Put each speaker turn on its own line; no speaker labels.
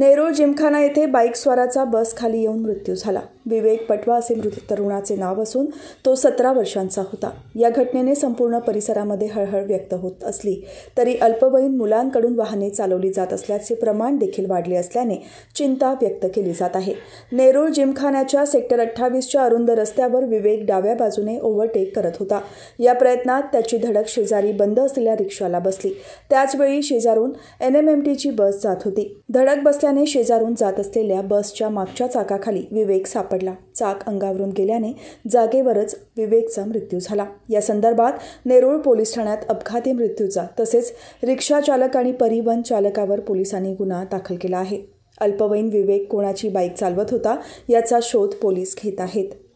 नेरूळ जिमखाना येथे बाईकस्वाराचा खाली येऊन मृत्यू झाला विवेक पटवा असे मृत तरुणाचे नाव असून तो सतरा वर्षांचा होता या घटनेने संपूर्ण परिसरामध्ये हळहळ व्यक्त होत असली तरी अल्पवयीन मुलांकडून वाहने चालवली जात असल्याचे प्रमाण देखील वाढले असल्याने चिंता व्यक्त केली जात आहे नेरूळ जिमखान्याच्या सेक्टर अठ्ठावीसच्या अरुंद रस्त्यावर विवेक डाव्या बाजूने ओव्हरटेक करत होता या प्रयत्नात त्याची धडक शेजारी बंद असलेल्या रिक्षाला बसली त्याचवेळी शेजारून एन एम एम टीची बस जात होती धडक बसल्याने शेजारून जात असलेल्या बसच्या मागच्या चाकाखाली विवेक साप सापडला चाक अंगावरून गेल्याने जागेवरच विवेकचा मृत्यू झाला या संदर्भात नेरूळ पोलीस ठाण्यात अपघाती मृत्यूचा तसेच रिक्षा चालक आणि परिवहन चालकावर पोलिसांनी गुन्हा दाखल केला आहे अल्पवयीन विवेक कोणाची बाईक चालवत होता याचा शोध पोलीस घेत आहेत